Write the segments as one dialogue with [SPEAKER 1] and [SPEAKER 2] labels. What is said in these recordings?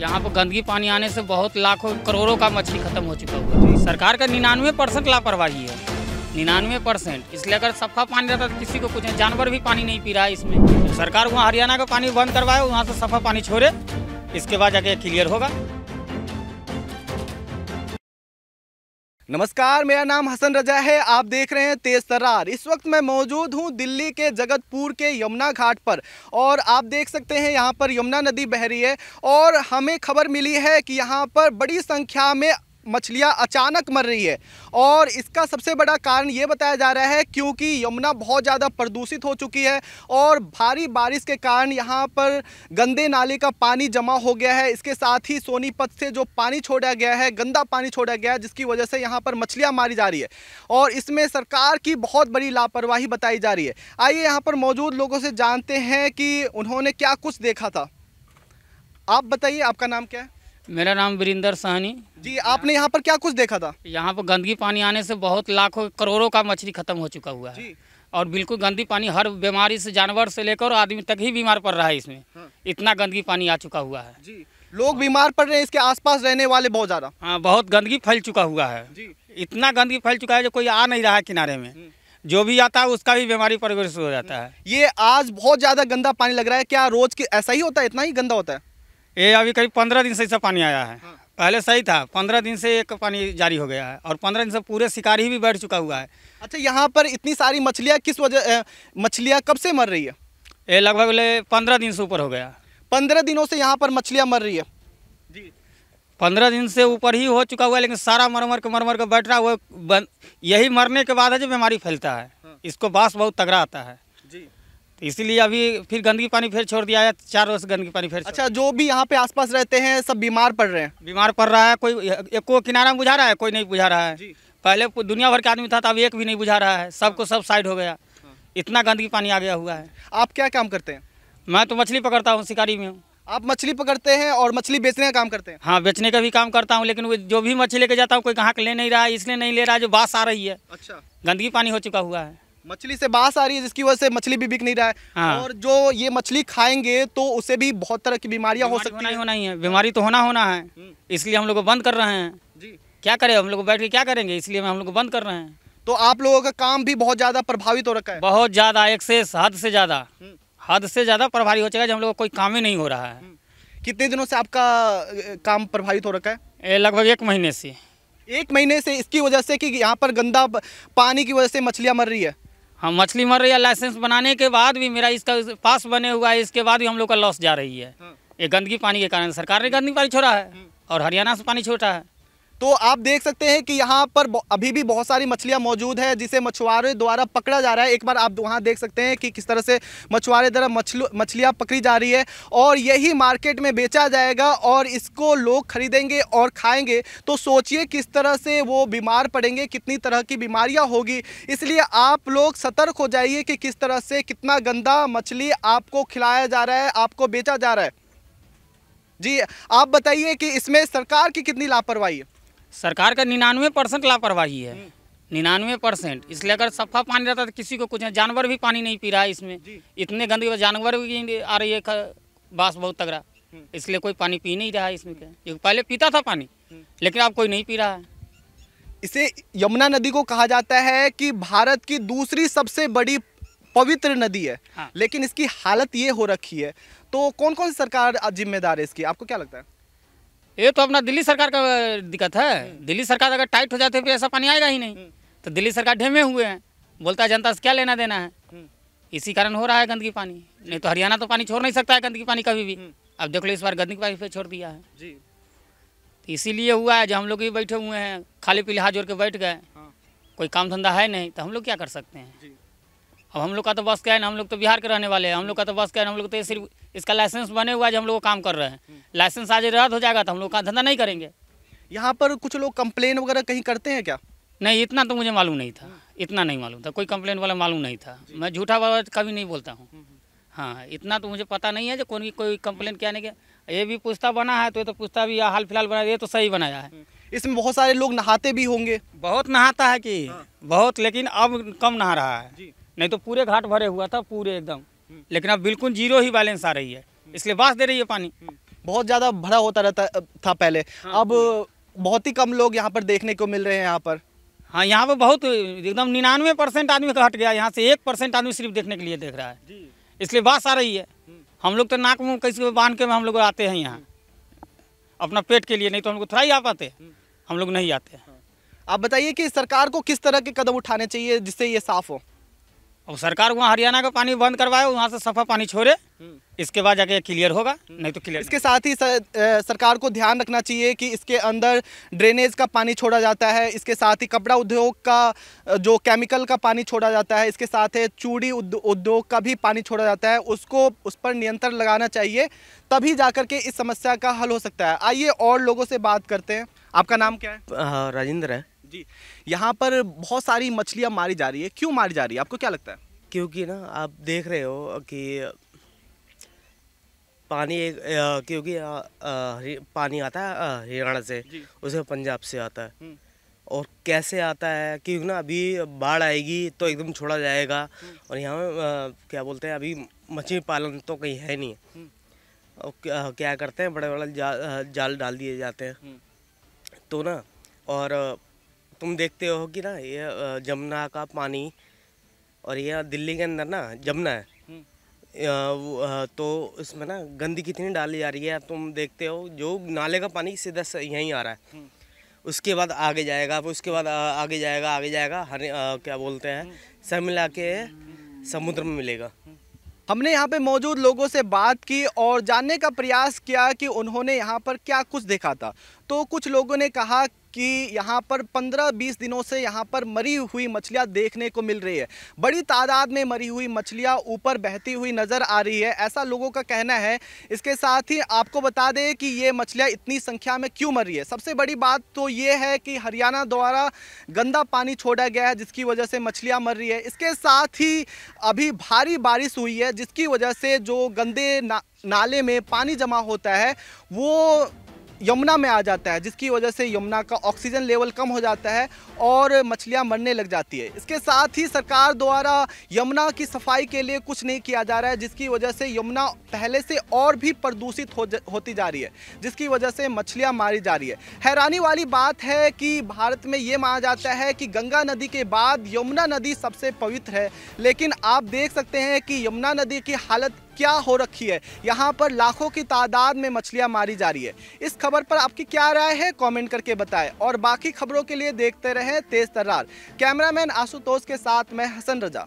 [SPEAKER 1] यहाँ पर गंदगी पानी आने से बहुत लाखों करोड़ों का मछली खत्म हो चुका हुआ सरकार का निन्यानवे परसेंट लापरवाही है निन्यानवे परसेंट इसलिए अगर सफा पानी रहता तो किसी को कुछ नहीं जानवर भी पानी नहीं पी रहा है इसमें सरकार वहाँ हरियाणा का पानी बंद करवाए वहाँ से सफा पानी छोड़े इसके बाद जाके क्लियर होगा
[SPEAKER 2] नमस्कार मेरा नाम हसन रजा है आप देख रहे हैं तेज तर्रार इस वक्त मैं मौजूद हूं दिल्ली के जगतपुर के यमुना घाट पर और आप देख सकते हैं यहां पर यमुना नदी बह रही है और हमें खबर मिली है कि यहां पर बड़ी संख्या में मछलियाँ अचानक मर रही है और इसका सबसे बड़ा कारण ये बताया जा रहा है क्योंकि यमुना बहुत ज़्यादा प्रदूषित हो चुकी है और भारी बारिश के कारण यहाँ पर गंदे नाले का पानी जमा हो गया है इसके साथ ही सोनीपत से जो पानी छोड़ा गया है गंदा पानी छोड़ा गया है जिसकी वजह से यहाँ पर मछलियाँ मारी जा रही है और इसमें सरकार की बहुत बड़ी लापरवाही बताई जा रही है आइए यहाँ पर मौजूद लोगों से जानते हैं कि उन्होंने क्या कुछ देखा था आप बताइए आपका नाम क्या है
[SPEAKER 1] मेरा नाम वीरेंद्र सहनी जी आपने यहाँ पर क्या कुछ देखा था यहाँ पर गंदगी पानी आने से बहुत लाखों करोड़ों का मछली खत्म हो चुका हुआ है और बिल्कुल गंदी पानी हर बीमारी से जानवर से लेकर आदमी तक ही बीमार पड़ रहा है इसमें हाँ। इतना गंदगी पानी आ चुका हुआ है जी
[SPEAKER 2] लोग बीमार पड़ रहे हैं इसके आसपास रहने वाले बहुत ज़्यादा
[SPEAKER 1] हाँ बहुत गंदगी फैल चुका हुआ है जी इतना गंदगी फैल चुका है जो कोई आ नहीं रहा है किनारे में हम्म। जो भी आता है उसका भी बीमारी परवरिश हो जाता है
[SPEAKER 2] ये आज बहुत ज़्यादा गंदा पानी लग रहा है क्या रोज के ऐसा ही होता है इतना ही गंदा होता है ये अभी करीब
[SPEAKER 1] पंद्रह दिन से ऐसा पानी आया है हाँ। पहले सही था पंद्रह दिन से एक पानी जारी हो गया है और पंद्रह दिन से पूरे शिकारी भी बैठ चुका हुआ है
[SPEAKER 2] अच्छा यहाँ पर इतनी सारी मछलियाँ किस वजह मछलियाँ कब से मर रही है
[SPEAKER 1] ये लगभग पंद्रह दिन से ऊपर हो
[SPEAKER 2] गया पंद्रह दिनों से यहाँ पर मछलियाँ मर रही है जी
[SPEAKER 1] पंद्रह दिन से ऊपर ही हो चुका हुआ है लेकिन सारा मरमर के मरमर का बैठ रहा हुआ यही मरने के बाद है जो बीमारी फैलता है हाँ। इसको बाँस बहुत तगड़ा आता है तो इसीलिए अभी फिर गंदगी पानी फिर छोड़ दिया है चार रोज गंदगी पानी फिर अच्छा जो भी यहाँ पे आसपास रहते हैं सब बीमार पड़ रहे हैं बीमार पड़ रहा है कोई एक को किनारा में बुझा रहा है कोई नहीं बुझा रहा है पहले दुनिया भर के आदमी था तो अभी एक भी नहीं बुझा रहा है सबको हाँ। सब साइड हो गया हाँ। इतना गंदगी पानी आ गया हुआ है आप क्या काम करते हैं मैं तो मछली पकड़ता हूँ शिकारी में हूँ
[SPEAKER 2] आप मछली पकड़ते हैं और मछली बेचने का काम करते हैं
[SPEAKER 1] हाँ बेचने का भी काम करता हूँ लेकिन जो भी मछली लेके जाता हूँ कोई कहाँ ले नहीं रहा है इसलिए नहीं ले रहा है जो बास आ रही है अच्छा गंदगी पानी हो चुका हुआ है
[SPEAKER 2] मछली से बास आ रही है जिसकी वजह से मछली भी बिक नहीं रहा है हाँ। और जो ये मछली खाएंगे तो उसे भी बहुत तरह की बीमारियां हो सकती होना है होना ही है बीमारी
[SPEAKER 1] तो होना होना है हम्म। इसलिए हम लोग को बंद कर रहे हैं जी क्या करें हम लोग बैठ के क्या करेंगे इसलिए हम लोग को बंद कर रहे हैं
[SPEAKER 2] तो आप लोगों का काम भी बहुत ज्यादा प्रभावित हो रखा है
[SPEAKER 1] बहुत ज्यादा एक से हद से ज्यादा हम्म। हद से ज्यादा प्रभावित हो चुका है हम लोग कोई काम ही नहीं हो रहा है हम्म।
[SPEAKER 2] कितने दिनों से आपका काम प्रभावित हो रखा है लगभग एक महीने से एक महीने से इसकी वजह से कि यहाँ पर गंदा पानी की वजह से मछलियाँ मर रही है हम मछली मर रही है लाइसेंस बनाने के बाद
[SPEAKER 1] भी मेरा इसका पास बने हुआ है इसके बाद भी हम लोग का लॉस जा रही है हाँ। ये गंदगी पानी के कारण सरकार ने गंदगी पानी छोड़ा है हाँ। और हरियाणा से पानी छोड़ा है
[SPEAKER 2] तो आप देख सकते हैं कि यहाँ पर अभी भी बहुत सारी मछलियाँ मौजूद है जिसे मछुआरे द्वारा पकड़ा जा रहा है एक बार आप वहाँ देख सकते हैं कि किस तरह से मछुआरे द्वारा मछलियाँ पकड़ी जा रही है और यही मार्केट में बेचा जाएगा और इसको लोग खरीदेंगे और खाएंगे तो सोचिए किस तरह से वो बीमार पड़ेंगे कितनी तरह की बीमारियाँ होगी इसलिए आप लोग सतर्क हो जाइए कि किस तरह से कितना गंदा मछली आपको खिलाया जा रहा है आपको बेचा जा रहा है जी आप बताइए कि इसमें सरकार की कितनी लापरवाही है
[SPEAKER 1] सरकार का निन्यानवे परसेंट लापरवाही है हम्म। निन्यानवे परसेंट इसलिए अगर सफा पानी रहता तो किसी को कुछ है जानवर भी पानी नहीं पी रहा है इसमें इतने गंदगी जानवर भी आ रही है बास बहुत तगड़ा हम्म। इसलिए कोई पानी पी नहीं रहा है इसमें क्या पहले पीता था पानी हम्म। लेकिन अब कोई नहीं पी रहा है
[SPEAKER 2] इसे यमुना नदी को कहा जाता है कि भारत की दूसरी सबसे बड़ी पवित्र नदी है हाँ। लेकिन इसकी हालत ये हो रखी है तो कौन कौन सी सरकार जिम्मेदार है इसकी आपको क्या लगता है
[SPEAKER 1] ये तो अपना दिल्ली सरकार का दिक्कत है हम्म। दिल्ली सरकार अगर टाइट हो जाते तो ऐसा पानी आएगा ही नहीं हम्म। तो दिल्ली सरकार ढेमे हुए हैं बोलता है जनता से क्या लेना देना है हम्म। इसी कारण हो रहा है गंदगी पानी नहीं तो हरियाणा तो पानी छोड़ नहीं सकता है गंदगी पानी कभी भी अब देख लो इस बार गंदगी पानी फिर छोड़ दिया है जी तो इसीलिए हुआ है जो हम लोग भी बैठे हुए हैं खाली पीले हाथ जोड़ के बैठ गए हाँ। कोई काम धंधा है नहीं तो हम लोग क्या कर सकते हैं अब हम लोग का तो बस क्या है ना हम लोग तो बिहार के रहने वाले हैं हम लोग का तो बस क्या है हम लोग तो सिर्फ इसका लाइसेंस बने हुआ है जो हम लोग काम कर रहे हैं लाइसेंस हम्म। आज रद्द हो जाएगा तो हम लोग का धंधा नहीं करेंगे
[SPEAKER 2] यहाँ पर कुछ लोग कंप्लेन वगैरह कहीं करते हैं क्या नहीं
[SPEAKER 1] इतना तो मुझे मालूम नहीं था इतना नहीं मालूम था कोई कंप्लेन वाला मालूम नहीं था मैं झूठा वाला कभी नहीं बोलता हूँ हम्म, हम्म। हाँ इतना तो मुझे पता नहीं है जो कोई कोई कंप्लेन किया नहीं किया ये भी पुस्ता बना है तो ये तो पुस्ता भी हाल फिलहाल बना ये तो सही बनाया है
[SPEAKER 2] इसमें बहुत सारे लोग नहाते भी होंगे बहुत नहाता
[SPEAKER 1] है कि हाँ। बहुत लेकिन अब कम नहा रहा है नहीं तो पूरे घाट भरे हुआ था पूरे एकदम लेकिन अब बिल्कुल जीरो ही बैलेंस आ रही है इसलिए बास दे रही है पानी
[SPEAKER 2] बहुत ज़्यादा भरा होता रहता था पहले हाँ, अब बहुत ही कम लोग यहाँ पर देखने को मिल रहे हैं यहाँ पर हाँ यहाँ पर बहुत एकदम निन्यानवे परसेंट आदमी घट
[SPEAKER 1] गया यहाँ से एक परसेंट आदमी सिर्फ देखने के लिए देख रहा है इसलिए बास आ रही है हम लोग तो नाक मुँह कैसे बांध के हम लोग आते हैं यहाँ अपना पेट के लिए नहीं तो हम लोग थोड़ा ही आ पाते हम लोग नहीं आते
[SPEAKER 2] आप बताइए कि सरकार को किस तरह के कदम उठाने चाहिए जिससे ये साफ हो अब सरकार वहाँ हरियाणा का पानी बंद करवाए
[SPEAKER 1] वहाँ से सफा पानी छोड़े हम्म। इसके बाद जाके क्लियर होगा हम्म। नहीं तो क्लियर इसके
[SPEAKER 2] साथ ही सर, सरकार को ध्यान रखना चाहिए कि इसके अंदर ड्रेनेज का पानी छोड़ा जाता है इसके साथ ही कपड़ा उद्योग का जो केमिकल का पानी छोड़ा जाता है इसके साथ ही चूड़ी उद्योग का भी पानी छोड़ा जाता है उसको उस पर नियंत्रण लगाना चाहिए तभी जा के इस समस्या का हल हो सकता है आइए और लोगों से बात करते हैं आपका नाम क्या है राजेंद्र है जी यहाँ पर बहुत सारी मछलियाँ मारी जा रही है क्यों मारी जा रही है आपको क्या लगता है क्योंकि ना आप देख रहे हो कि पानी एक क्योंकि
[SPEAKER 1] पानी आता है हरियाणा से उसे पंजाब से आता है हम्म। और कैसे आता है क्योंकि ना अभी बाढ़ आएगी तो एकदम छोड़ा जाएगा हम्म। और यहाँ क्या बोलते हैं अभी मछली पालन तो कहीं है नहीं हम्म। और क्या, क्या करते हैं बड़े बड़े जा, जाल डाल दिए जाते हैं तो ना और तुम देखते हो कि ना ये जमुना का पानी और ये दिल्ली के अंदर ना जमुना है हम्म। तो इसमें ना गंदी कितनी डाली जा रही है तुम देखते हो जो नाले का पानी सीधा यहीं आ रहा है हम्म। उसके बाद आगे जाएगा फिर उसके बाद आगे जाएगा आगे जाएगा हर क्या बोलते हैं हम्म। सब मिला के समुद्र में मिलेगा
[SPEAKER 2] हमने यहाँ पे मौजूद लोगों से बात की और जानने का प्रयास किया कि उन्होंने यहाँ पर क्या कुछ देखा था तो कुछ लोगों ने कहा कि यहाँ पर 15-20 दिनों से यहाँ पर मरी हुई मछलियाँ देखने को मिल रही है बड़ी तादाद में मरी हुई मछलियाँ ऊपर बहती हुई नज़र आ रही है ऐसा लोगों का कहना है इसके साथ ही आपको बता दें कि ये मछलियाँ इतनी संख्या में क्यों मरी है सबसे बड़ी बात तो ये है कि हरियाणा द्वारा गंदा पानी छोड़ा गया है जिसकी वजह से मछलियाँ मर रही है इसके साथ ही अभी भारी बारिश हुई है जिसकी वजह से जो गंदे ना, नाले में पानी जमा होता है वो यमुना में आ जाता है जिसकी वजह से यमुना का ऑक्सीजन लेवल कम हो जाता है और मछलियाँ मरने लग जाती है इसके साथ ही सरकार द्वारा यमुना की सफाई के लिए कुछ नहीं किया जा रहा है जिसकी वजह से यमुना पहले से और भी प्रदूषित हो होती जा रही है जिसकी वजह से मछलियाँ मारी जा रही है हैरानी वाली बात है कि भारत में ये माना जाता है कि गंगा नदी के बाद यमुना नदी सबसे पवित्र है लेकिन आप देख सकते हैं कि यमुना नदी की हालत क्या हो रखी है यहाँ पर लाखों की तादाद में मछलियाँ मारी जा रही है इस खबर पर आपकी क्या राय है कॉमेंट करके बताएं और बाकी खबरों के लिए देखते रहें तेज तर्रार कैमरामैन आशुतोष के साथ मैं हसन रजा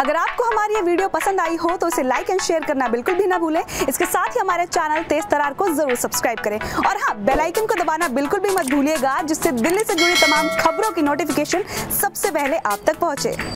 [SPEAKER 2] अगर आपको हमारी ये वीडियो पसंद आई हो तो इसे लाइक एंड शेयर करना बिल्कुल भी ना भूलें इसके साथ ही हमारे चैनल तेज तरार को जरूर सब्सक्राइब करें और हाँ बेलाइकन को दबाना बिल्कुल भी मत भूलिएगा जिससे दिल्ली से जुड़ी तमाम खबरों की नोटिफिकेशन सबसे पहले आप तक पहुंचे